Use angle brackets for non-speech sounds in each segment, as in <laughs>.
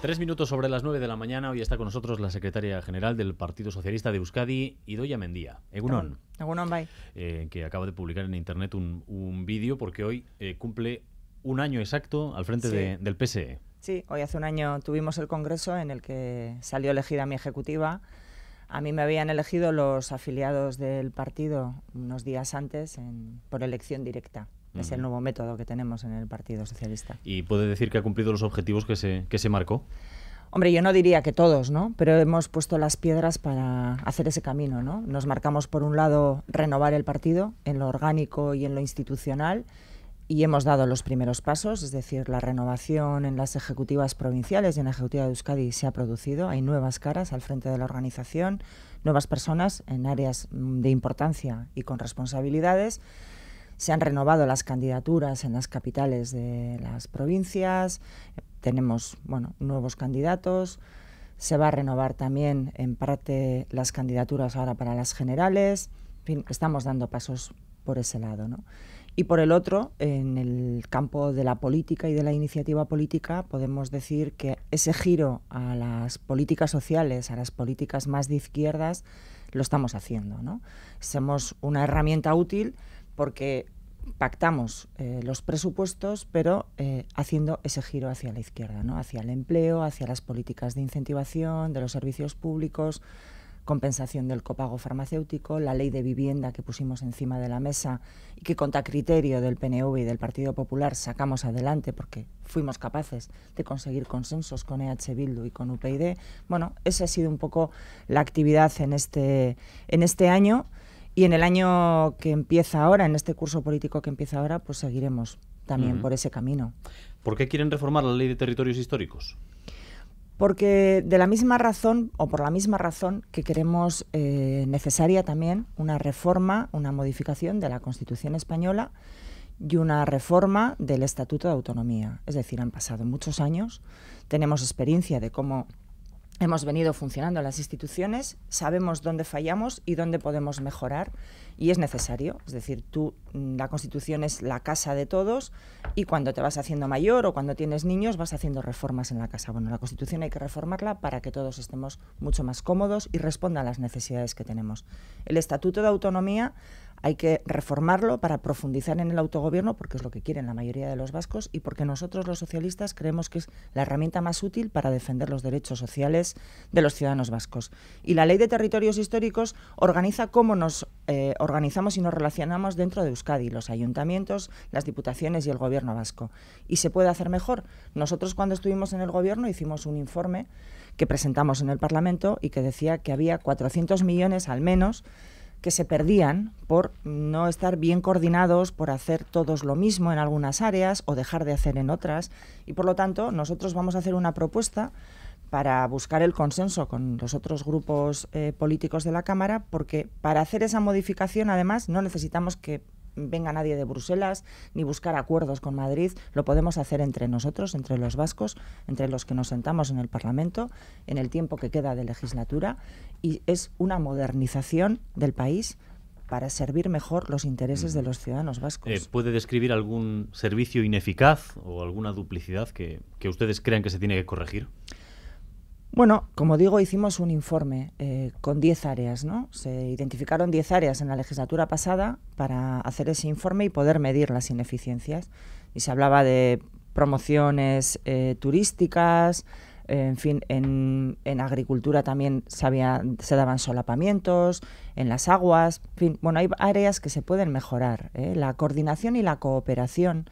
Tres minutos sobre las nueve de la mañana, hoy está con nosotros la secretaria general del Partido Socialista de Euskadi, Idoia Mendía. Egunon. Egunon, bye. Eh, que acaba de publicar en internet un, vídeo porque hoy eh, cumple un año exacto al frente del PSE. Sí, hoy hace un año tuvimos el congreso en el que salió elegida mi ejecutiva. A mí me habían elegido los afiliados del partido unos días antes por elección directa. Es el nuevo método que tenemos en el Partido Socialista. ¿Y puede decir que ha cumplido los objetivos que se, que se marcó? Hombre, yo no diría que todos, ¿no? Pero hemos puesto las piedras para hacer ese camino, ¿no? Nos marcamos, por un lado, renovar el partido en lo orgánico y en lo institucional y hemos dado los primeros pasos, es decir, la renovación en las ejecutivas provinciales y en la ejecutiva de Euskadi se ha producido, hay nuevas caras al frente de la organización, nuevas personas en áreas de importancia y con responsabilidades. Se han renovado las candidaturas en las capitales de las provincias, tenemos bueno, nuevos candidatos, se va a renovar también en parte las candidaturas ahora para las generales, fin, estamos dando pasos por ese lado. Y por el otro, en el campo de la política y de la iniciativa política, podemos decir que ese giro a las políticas sociales, a las políticas más de izquierdas, lo estamos haciendo. ¿no? Somos una herramienta útil porque pactamos eh, los presupuestos, pero eh, haciendo ese giro hacia la izquierda, hacia el empleo, hacia las políticas de incentivación, de los servicios públicos, compensación del copago farmacéutico, la ley de vivienda que pusimos encima de la mesa y que contra criterio del PNV y del Partido Popular sacamos adelante porque fuimos capaces de conseguir consensos con EH Bildu y con UPyD. Bueno, esa ha sido un poco la actividad en este, en este año. Y en el año que empieza ahora, en este curso político que empieza ahora, pues seguiremos también por ese camino. ¿Por qué quieren reformar la ley de territorios históricos? Porque de la misma razón, o por la misma razón que queremos eh, necesaria también una reforma, una modificación de la Constitución española y una reforma del Estatuto de Autonomía. Es decir, han pasado muchos años, tenemos experiencia de cómo hemos venido funcionando las instituciones, sabemos dónde fallamos y dónde podemos mejorar y es necesario. Es decir, tú, mm, la Constitución es la casa de todos y cuando te vas haciendo mayor o cuando tienes niños vas haciendo reformas en la casa. Bueno, la Constitución hay que reformarla para que todos estemos mucho más cómodos y responda a las necesidades que tenemos. El Estatuto de Autonomía hay que reformarlo para profundizar en el autogobierno, porque es lo que quieren la mayoría de los vascos y porque nosotros los socialistas creemos que es la herramienta más útil para defender los derechos sociales de los ciudadanos vascos. Y la ley de territorios históricos organiza cómo nos eh, organizamos y nos relacionamos dentro de Euskadi, los ayuntamientos, las diputaciones y el gobierno vasco. Y se puede hacer mejor. Nosotros cuando estuvimos en el gobierno hicimos un informe que presentamos en el Parlamento y que decía que había 400 millones al menos que se perdían por no estar bien coordinados, por hacer todos lo mismo en algunas áreas o dejar de hacer en otras. Y por lo tanto, nosotros vamos a hacer una propuesta para buscar el consenso con los otros grupos eh, políticos de la Cámara, porque para hacer esa modificación, además, no necesitamos que venga nadie de Bruselas ni buscar acuerdos con Madrid. Lo podemos hacer entre nosotros, entre los vascos, entre los que nos sentamos en el Parlamento, en el tiempo que queda de legislatura. Y es una modernización del país para servir mejor los intereses de los ciudadanos vascos. Eh, ¿Puede describir algún servicio ineficaz o alguna duplicidad que, que ustedes crean que se tiene que corregir? Bueno, como digo, hicimos un informe eh, con 10 áreas, ¿no? Se identificaron 10 áreas en la legislatura pasada para hacer ese informe y poder medir las ineficiencias. Y se hablaba de promociones eh, turísticas, en fin, en, agricultura también se, se, daban solapamientos, en las aguas, en fin, bueno, hay áreas que se pueden mejorar. ¿eh? La coordinación y la cooperación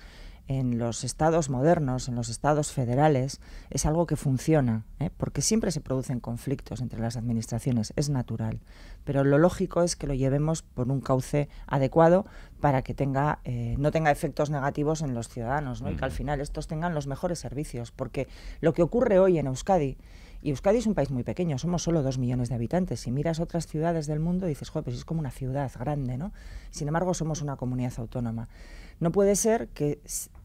en los estados modernos, en los estados federales, es algo que funciona, ¿eh? porque siempre se producen conflictos entre las administraciones, es natural. Pero lo lógico es que lo llevemos por un cauce adecuado para que tenga, eh, no tenga efectos negativos en los ciudadanos ¿no? y que al final estos tengan los mejores servicios, porque lo que ocurre hoy en Euskadi y Euskadi es un país muy pequeño, somos solo dos millones de habitantes. Si miras otras ciudades del mundo, dices, joder, pues es como una ciudad grande, ¿no? Sin embargo, somos una comunidad autónoma. No puede ser que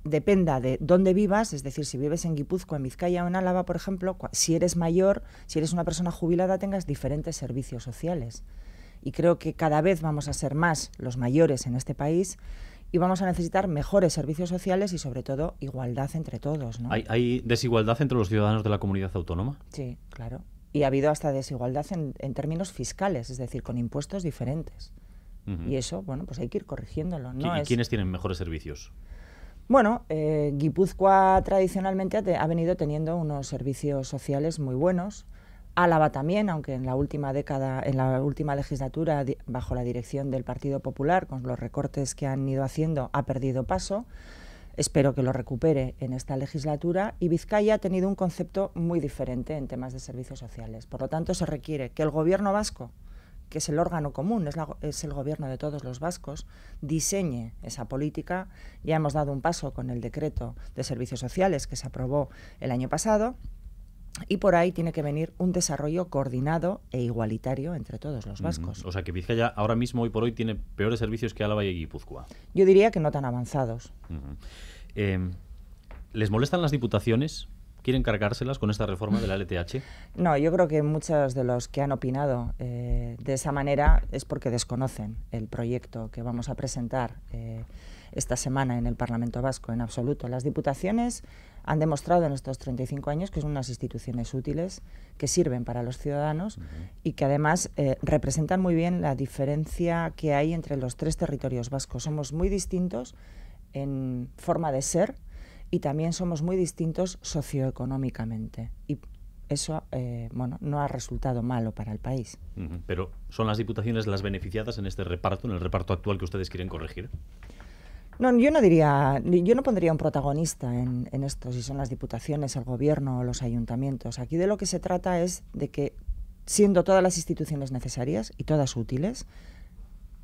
dependa de dónde vivas, es decir, si vives en Guipúzcoa, en Vizcaya o en Álava, por ejemplo, si eres mayor, si eres una persona jubilada, tengas diferentes servicios sociales. Y creo que cada vez vamos a ser más los mayores en este país y vamos a necesitar mejores servicios sociales y sobre todo igualdad entre todos. ¿no? ¿Hay, desigualdad entre los ciudadanos de la comunidad autónoma? Sí, claro. Y ha habido hasta desigualdad en, términos fiscales, es decir, con impuestos diferentes. Y eso, bueno, pues hay que ir corrigiéndolo. ¿Y quiénes tienen mejores servicios? Bueno, eh, Guipúzcoa tradicionalmente ha, ha, venido teniendo unos servicios sociales muy buenos. Álava también, aunque en la última década, en la última legislatura, bajo la dirección del Partido Popular, con los recortes que han ido haciendo, ha perdido paso. Espero que lo recupere en esta legislatura. Y Vizcaya ha tenido un concepto muy diferente en temas de servicios sociales. Por lo tanto, se requiere que el gobierno vasco, que es el órgano común, es, es, el gobierno de todos los vascos, diseñe esa política. Ya hemos dado un paso con el decreto de servicios sociales que se aprobó el año pasado y por ahí tiene que venir un desarrollo coordinado e igualitario entre todos los vascos. O sea que Vizcaya ahora mismo, hoy por hoy, tiene peores servicios que Álava y Guipúzcoa. Yo diría que no tan avanzados. Em, ¿Les molestan las diputaciones? ¿Quieren cargárselas con esta reforma de la LTH? <laughs> No, yo creo que muchos de los que han opinado eh, de esa manera es porque desconocen el proyecto que vamos a presentar eh, esta semana en el Parlamento Vasco en absoluto. Las diputaciones han demostrado en estos 35 años que son unas instituciones útiles, que sirven para los ciudadanos y que además eh, representan muy bien la diferencia que hay entre los tres territorios vascos. Somos muy distintos en forma de ser y también somos muy distintos socioeconómicamente. Y eso eh, bueno, no ha resultado malo para el país. Pero ¿son las diputaciones las beneficiadas en este reparto, en el reparto actual que ustedes quieren corregir? No, yo no diría, yo no pondría un protagonista en, en esto, si son las diputaciones, el gobierno o los ayuntamientos. Aquí de lo que se trata es de que, siendo todas las instituciones necesarias y todas útiles,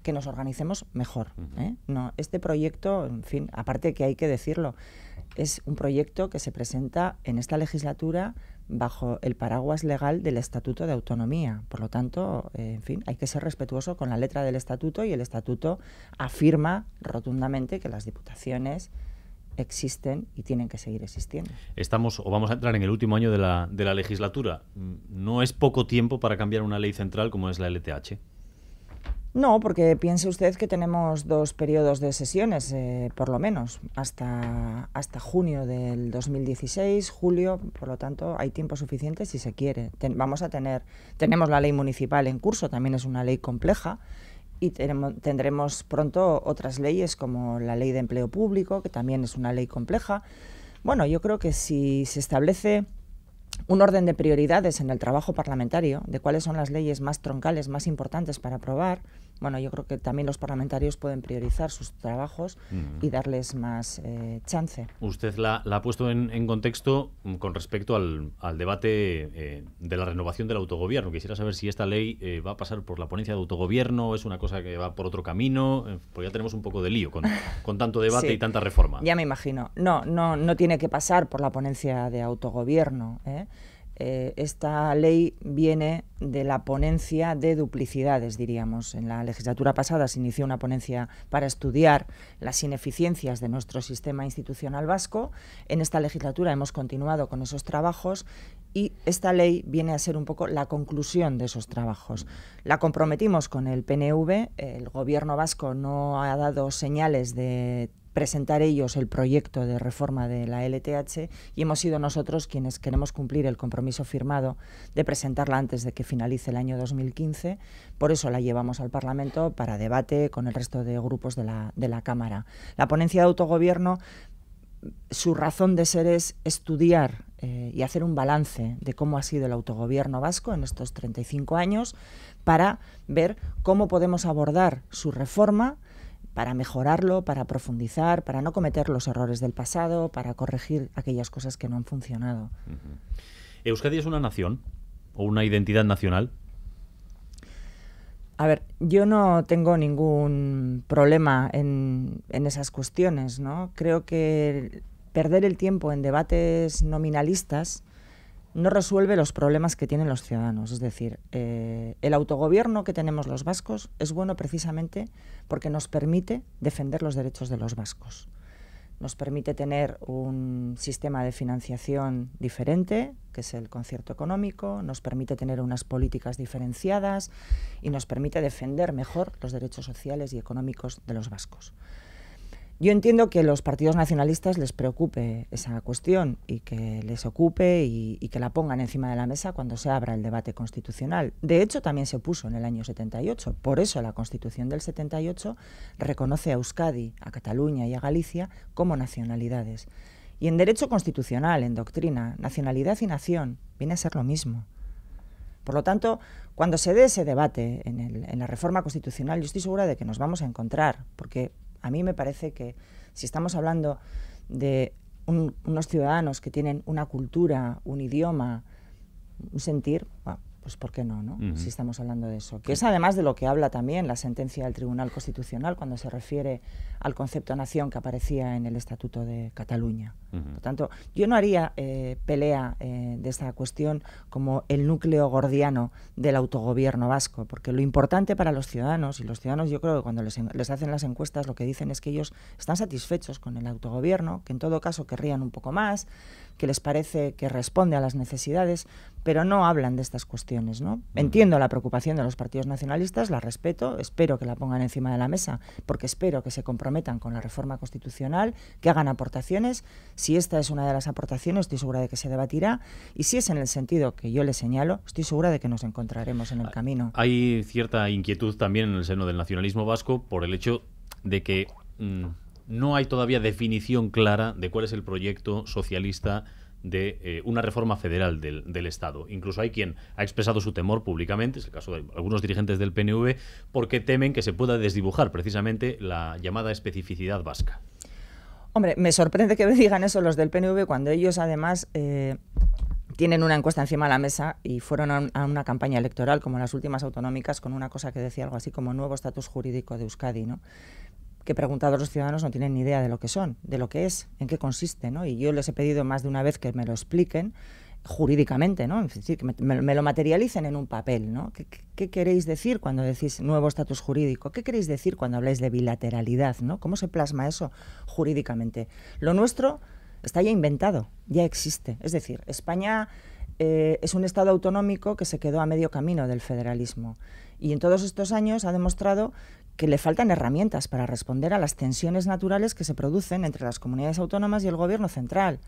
que nos organicemos mejor. ¿eh? No, este proyecto, en fin, aparte que hay que decirlo, es un proyecto que se presenta en esta legislatura bajo el paraguas legal del Estatuto de Autonomía. Por lo tanto, eh, en fin, hay que ser respetuoso con la letra del Estatuto y el Estatuto afirma rotundamente que las diputaciones existen y tienen que seguir existiendo. Estamos o vamos a entrar en el último año de la, de la legislatura. Mm, no es poco tiempo para cambiar una ley central como es la LTH. No, porque piense usted que tenemos dos periodos de sesiones, eh, por lo menos, hasta, hasta junio del 2016, julio, por lo tanto, hay tiempo suficiente si se quiere. vamos a tener, tenemos la ley municipal en curso, también es una ley compleja, y tenemos, tendremos pronto otras leyes como la ley de empleo público, que también es una ley compleja. Bueno, yo creo que si se establece un orden de prioridades en el trabajo parlamentario, de cuáles son las leyes más troncales, más importantes para aprobar, bueno, yo creo que también los parlamentarios pueden priorizar sus trabajos y darles más eh, chance. Usted la, ha puesto en, contexto mm, con respecto al, debate eh, de la renovación del autogobierno. Quisiera saber si esta ley eh, va a pasar por la ponencia de autogobierno, es una cosa que va por otro camino, porque ya tenemos un poco de lío con, <laughs> tanto debate y tanta reforma. Ya me imagino. No, no, no tiene que pasar por la ponencia de autogobierno. ¿eh? Eh, esta ley viene de la ponencia de duplicidades, diríamos. En la legislatura pasada se inició una ponencia para estudiar las ineficiencias de nuestro sistema institucional vasco. En esta legislatura hemos continuado con esos trabajos y esta ley viene a ser un poco la conclusión de esos trabajos. La comprometimos con el PNV, el gobierno vasco no ha dado señales de presentar ellos el proyecto de reforma de la LTH y hemos sido nosotros quienes queremos cumplir el compromiso firmado de presentarla antes de que finalice el año 2015. Por eso la llevamos al Parlamento para debate con el resto de grupos de la, Cámara. La ponencia de autogobierno su razón de ser es estudiar eh, y hacer un balance de cómo ha sido el autogobierno vasco en estos 35 años para ver cómo podemos abordar su reforma para mejorarlo, para profundizar, para no cometer los errores del pasado, para corregir aquellas cosas que no han funcionado. ¿Euskadi es una nación o una identidad nacional? A ver, yo no tengo ningún problema en, en esas cuestiones, ¿no? Creo que perder el tiempo en debates nominalistas no resuelve los problemas que tienen los ciudadanos. Es decir, eh, el autogobierno que tenemos los vascos es bueno precisamente porque nos permite defender los derechos de los vascos. Nos permite tener un sistema de financiación diferente, que es el concierto económico, nos permite tener unas políticas diferenciadas y nos permite defender mejor los derechos sociales y económicos de los vascos. Yo entiendo que los partidos nacionalistas les preocupe esa cuestión y que les ocupe y, que la pongan encima de la mesa cuando se abra el debate constitucional. De hecho, también se puso en el año 78. Por eso la Constitución del 78 reconoce a Euskadi, a Cataluña y a Galicia como nacionalidades. Y en derecho constitucional, en doctrina, nacionalidad y nación viene a ser lo mismo. Por lo tanto, cuando se dé ese debate en, en la reforma constitucional, yo estoy segura de que nos vamos a encontrar, porque a mí me parece que si estamos hablando de unos ciudadanos que tienen una cultura, un idioma, un sentir, pues ¿por qué no? Si estamos hablando de eso. Que es además de lo que habla también la sentencia del Tribunal Constitucional cuando se refiere al concepto nación que aparecía en el Estatuto de Cataluña. Por Por tanto, yo no haría eh, pelea eh, de esta cuestión como el núcleo gordiano del autogobierno vasco, porque lo importante para los ciudadanos, y los ciudadanos yo creo que cuando les hacen las encuestas lo que dicen es que ellos están satisfechos con el autogobierno, que en todo caso querrían un poco más, que les parece que responde a las necesidades, pero no hablan de estas cuestiones. ¿no? Mm. Entiendo la preocupación de los partidos nacionalistas, la respeto, espero que la pongan encima de la mesa, porque espero que se comprometan con la reforma constitucional, que hagan aportaciones. Si esta es una de las aportaciones, estoy segura de que se debatirá, y si es en el sentido que yo le señalo, estoy segura de que nos encontraremos en el ah, camino. Hay cierta inquietud también en el seno del nacionalismo vasco por el hecho de que... Mm, no hay todavía definición clara de cuál es el proyecto socialista de eh, una reforma federal del, Estado. Incluso hay quien ha expresado su temor públicamente, es el caso de algunos dirigentes del PNV, porque temen que se pueda desdibujar precisamente la llamada especificidad vasca. Hombre, me sorprende que me digan eso los del PNV cuando ellos además eh, tienen una encuesta encima de la mesa y fueron a, a, una campaña electoral como las últimas autonómicas con una cosa que decía algo así como nuevo estatus jurídico de Euskadi, ¿no? que preguntados los ciudadanos no tienen ni idea de lo que son, de lo que es, en qué consiste, ¿no? Y yo les he pedido más de una vez que me lo expliquen jurídicamente, ¿no? Es decir, que me, lo materialicen en un papel, ¿no? ¿Qué, queréis decir cuando decís nuevo estatus jurídico? ¿Qué queréis decir cuando habláis de bilateralidad, ¿no? ¿Cómo se plasma eso jurídicamente? Lo nuestro está ya inventado, ya existe. Es decir, España eh, es un Estado autonómico que se quedó a medio camino del federalismo. Y en todos estos años ha demostrado que le faltan herramientas para responder a las tensiones naturales que se producen entre las comunidades autónomas y el Gobierno central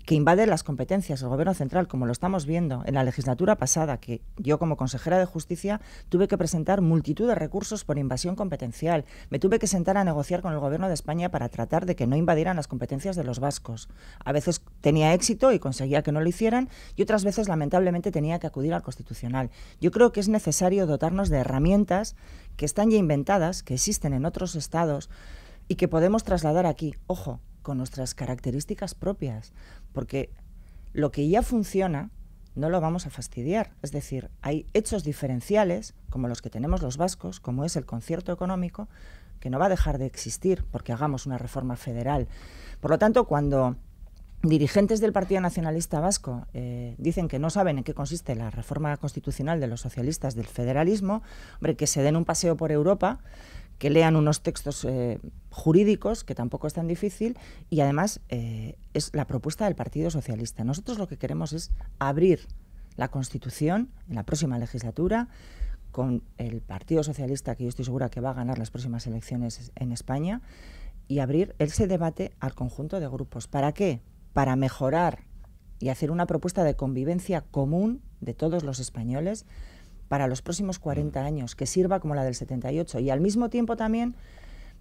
que invade las competencias del Gobierno Central, como lo estamos viendo en la legislatura pasada, que yo como consejera de Justicia tuve que presentar multitud de recursos por invasión competencial. Me tuve que sentar a negociar con el Gobierno de España para tratar de que no invadieran las competencias de los vascos. A veces tenía éxito y conseguía que no lo hicieran y otras veces lamentablemente tenía que acudir al Constitucional. Yo creo que es necesario dotarnos de herramientas que están ya inventadas, que existen en otros estados y que podemos trasladar aquí. Ojo, con nuestras características propias, porque lo que ya funciona no lo vamos a fastidiar. Es decir, hay hechos diferenciales, como los que tenemos los vascos, como es el concierto económico, que no va a dejar de existir porque hagamos una reforma federal. Por lo tanto, cuando dirigentes del Partido Nacionalista Vasco eh, dicen que no saben en qué consiste la reforma constitucional de los socialistas del federalismo, que se den un paseo por Europa que lean unos textos eh, jurídicos, que tampoco es tan difícil, y además eh, es la propuesta del Partido Socialista. Nosotros lo que queremos es abrir la Constitución en la próxima legislatura con el Partido Socialista, que yo estoy segura que va a ganar las próximas elecciones en España, y abrir ese debate al conjunto de grupos. ¿Para qué? Para mejorar y hacer una propuesta de convivencia común de todos los españoles para los próximos 40 años, que sirva como la del 78. Y al mismo tiempo también,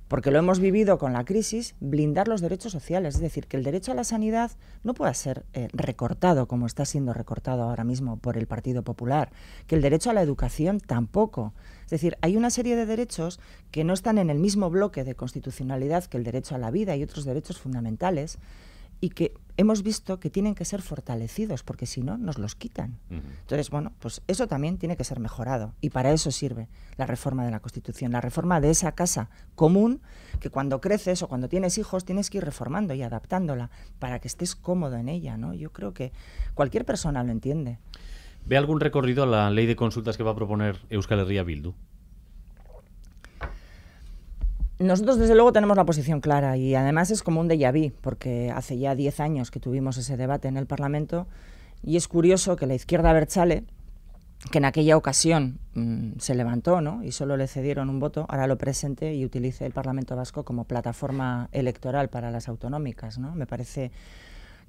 porque lo hemos vivido con la crisis, blindar los derechos sociales. Es decir, que el derecho a la sanidad no pueda ser eh, recortado como está siendo recortado ahora mismo por el Partido Popular, que el derecho a la educación tampoco. Es decir, hay una serie de derechos que no están en el mismo bloque de constitucionalidad que el derecho a la vida y otros derechos fundamentales y que hemos visto que tienen que ser fortalecidos, porque si no, nos los quitan. Entonces, bueno, pues eso también tiene que ser mejorado. Y para eso sirve la reforma de la Constitución, la reforma de esa casa común que cuando creces o cuando tienes hijos tienes que ir reformando y adaptándola para que estés cómodo en ella, ¿no? Yo creo que cualquier persona lo entiende. ¿Ve algún recorrido a la ley de consultas que va a proponer Euskal Herria Bildu? Nosotros, desde luego, tenemos la posición clara y además es como un déjà vu, porque hace ya 10 años que tuvimos ese debate en el Parlamento y es curioso que la izquierda Berchale, que en aquella ocasión mm, se levantó ¿no? y solo le cedieron un voto, ahora lo presente y utilice el Parlamento Vasco como plataforma electoral para las autonómicas. ¿no? Me parece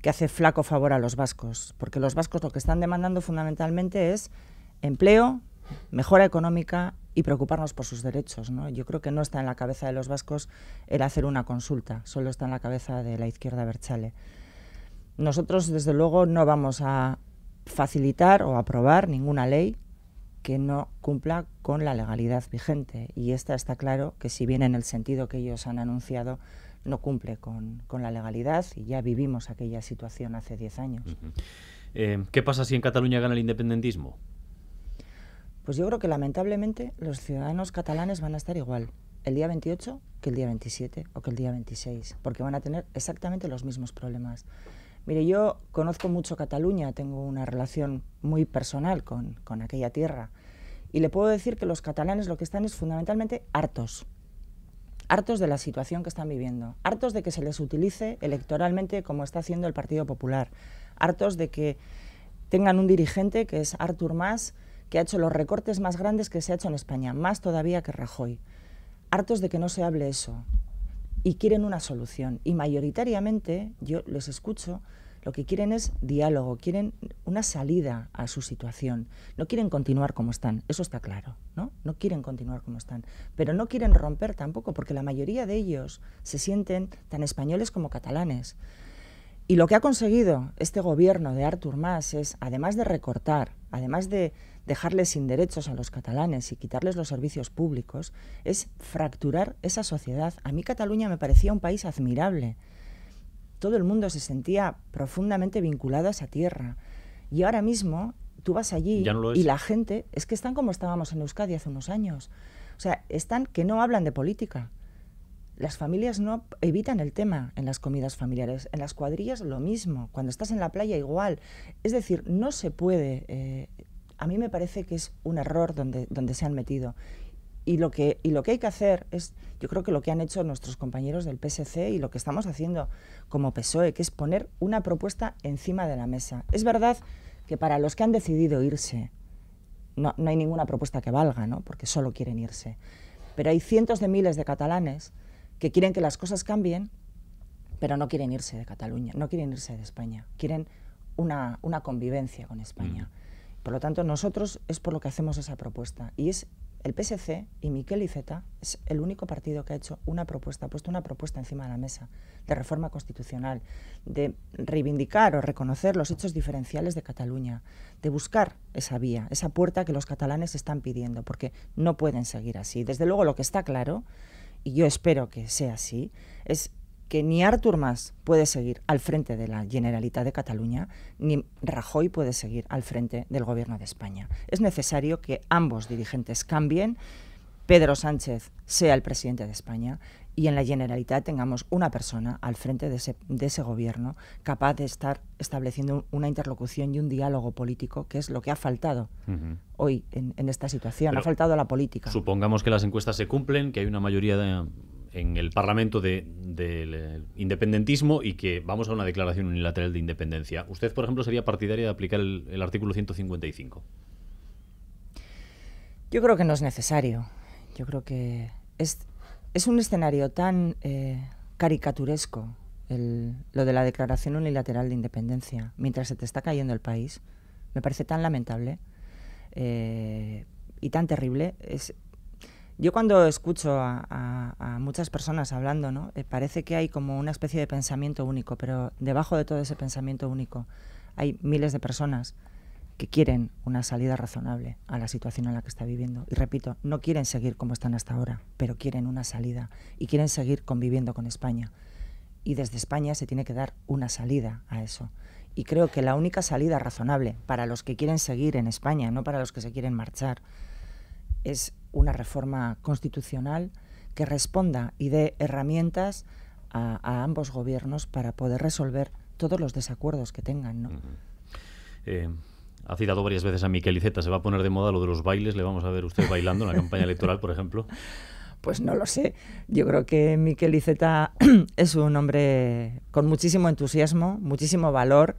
que hace flaco favor a los vascos, porque los vascos lo que están demandando fundamentalmente es empleo, mejora económica y preocuparnos por sus derechos. ¿no? Yo creo que no está en la cabeza de los vascos el hacer una consulta, solo está en la cabeza de la izquierda Berchale. Nosotros, desde luego, no vamos a facilitar o aprobar ninguna ley que no cumpla con la legalidad vigente. Y esta está claro que si bien en el sentido que ellos han anunciado, no cumple con, la legalidad y ya vivimos aquella situación hace 10 años. Eh, ¿Qué pasa si en Cataluña gana el independentismo? Pues yo creo que lamentablemente los ciudadanos catalanes van a estar igual el día 28 que el día 27 o que el día 26, porque van a tener exactamente los mismos problemas. Mire, yo conozco mucho Cataluña, tengo una relación muy personal con, aquella tierra y le puedo decir que los catalanes lo que están es fundamentalmente hartos, hartos de la situación que están viviendo, hartos de que se les utilice electoralmente como está haciendo el Partido Popular, hartos de que tengan un dirigente que es Artur Mas, que ha hecho los recortes más grandes que se ha hecho en España, más todavía que Rajoy. Hartos de que no se hable eso y quieren una solución. Y mayoritariamente, yo los escucho, lo que quieren es diálogo, quieren una salida a su situación. No quieren continuar como están, eso está claro, ¿no? No quieren continuar como están, pero no quieren romper tampoco porque la mayoría de ellos se sienten tan españoles como catalanes. Y lo que ha conseguido este gobierno de Artur Mas es, además de recortar, además de dejarles sin derechos a los catalanes y quitarles los servicios públicos, es fracturar esa sociedad. A mí Cataluña me parecía un país admirable. Todo el mundo se sentía profundamente vinculado a esa tierra. Y ahora mismo tú vas allí y la gente es que están como estábamos en Euskadi hace unos años. O sea, están que no hablan de política las familias no evitan el tema en las comidas familiares, en las cuadrillas lo mismo, cuando estás en la playa igual. Es decir, no se puede. Eh, a mí me parece que es un error donde, donde se han metido. Y lo, que, y lo que hay que hacer es, yo creo que lo que han hecho nuestros compañeros del PSC y lo que estamos haciendo como PSOE, que es poner una propuesta encima de la mesa. Es verdad que para los que han decidido irse, no, no hay ninguna propuesta que valga, ¿no? porque solo quieren irse. Pero hay cientos de miles de catalanes que quieren que las cosas cambien, pero no quieren irse de Cataluña, no quieren irse de España, quieren una, convivencia con España. Mm. Por lo tanto, nosotros es por lo que hacemos esa propuesta. Y es el PSC y Miquel Iceta es el único partido que ha hecho una propuesta, ha puesto una propuesta encima de la mesa de reforma constitucional, de reivindicar o reconocer los hechos diferenciales de Cataluña, de buscar esa vía, esa puerta que los catalanes están pidiendo, porque no pueden seguir así. Desde luego, lo que está claro y yo espero que sea así, es que ni Artur Mas puede seguir al frente de la Generalitat de Cataluña, ni Rajoy puede seguir al frente del Gobierno de España. Es necesario que ambos dirigentes cambien, Pedro Sánchez sea el presidente de España y en la generalidad tengamos una persona al frente de ese, de ese gobierno capaz de estar estableciendo una interlocución y un diálogo político, que es lo que ha faltado hoy en, esta situación. ha faltado la política. Supongamos que las encuestas se cumplen, que hay una mayoría en el Parlamento del eh, independentismo y que vamos a una declaración unilateral de independencia. ¿Usted, por ejemplo, sería partidaria de aplicar el, el artículo 155? Yo creo que no es necesario. Yo creo que es es un escenario tan eh, caricaturesco lo de la declaración unilateral de independencia, mientras se te está cayendo el país, me parece tan lamentable eh, y tan terrible. Es, yo cuando escucho a, muchas personas hablando, ¿no? Eh, parece que hay como una especie de pensamiento único, pero debajo de todo ese pensamiento único hay miles de personas que quieren una salida razonable a la situación en la que está viviendo. Y repito, no quieren seguir como están hasta ahora, pero quieren una salida y quieren seguir conviviendo con España. Y desde España se tiene que dar una salida a eso. Y creo que la única salida razonable para los que quieren seguir en España, no para los que se quieren marchar, es una reforma constitucional que responda y dé herramientas a, ambos gobiernos para poder resolver todos los desacuerdos que tengan. ¿no? Ha citado varias veces a Miquel Iceta. ¿Se va a poner de moda lo de los bailes? ¿Le vamos a ver usted bailando en la campaña electoral, por ejemplo? Pues no lo sé. Yo creo que Miquel Iceta <clears throat> es un hombre con muchísimo entusiasmo, muchísimo valor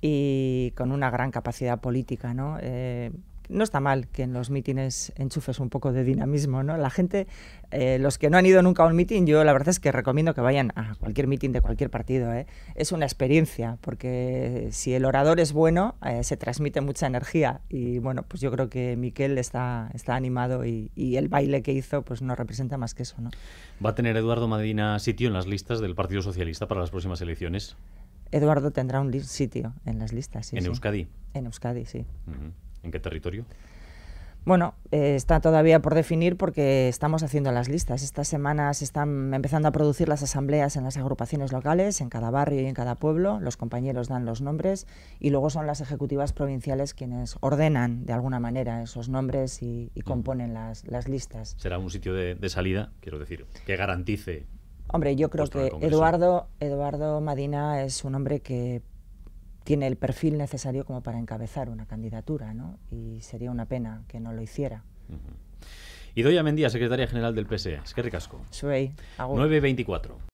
y con una gran capacidad política, ¿no? Eh, no está mal que en los mítines enchufes un poco de dinamismo, ¿no? La gente, eh, los que no han ido nunca a un mitin, yo la verdad es que recomiendo que vayan a cualquier mitin de cualquier partido, ¿eh? Es una experiencia, porque si el orador es bueno, eh, se transmite mucha energía y, bueno, pues yo creo que Miquel está, está animado y, el baile que hizo pues no representa más que eso, ¿no? ¿Va a tener Eduardo Medina sitio en las listas del Partido Socialista para las próximas elecciones? Eduardo tendrá un sitio en las listas, sí. ¿En Euskadi? En Euskadi, sí. ¿En qué territorio? Bueno, eh, está todavía por definir porque estamos haciendo las listas. Estas semana se están empezando a producir las asambleas en las agrupaciones locales, en cada barrio y en cada pueblo. Los compañeros dan los nombres y luego son las ejecutivas provinciales quienes ordenan de alguna manera esos nombres y, componen las, listas. Será un sitio de, salida, quiero decir, que garantice Hombre, yo creo que Eduardo, Eduardo Madina es un hombre que tiene el perfil necesario como para encabezar una candidatura, ¿no? Y sería una pena que no lo hiciera. Y -huh. Mendía, secretaria general del PSE. Es que ricasco. Soy. 924.